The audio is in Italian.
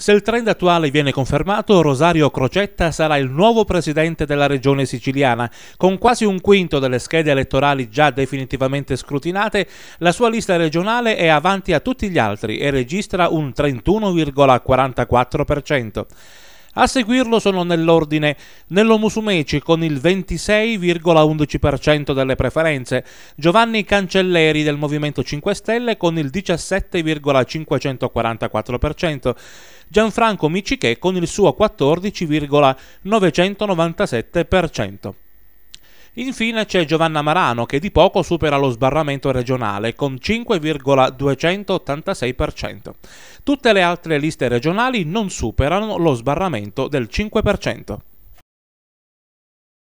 Se il trend attuale viene confermato, Rosario Crocetta sarà il nuovo presidente della regione siciliana. Con quasi un quinto delle schede elettorali già definitivamente scrutinate, la sua lista regionale è avanti a tutti gli altri e registra un 31,44%. A seguirlo sono nell'ordine Nello Musumeci con il 26,11% delle preferenze, Giovanni Cancelleri del Movimento 5 Stelle con il 17,544%, Gianfranco Micichè con il suo 14,997%. Infine c'è Giovanna Marano che di poco supera lo sbarramento regionale con 5,286%. Tutte le altre liste regionali non superano lo sbarramento del 5%.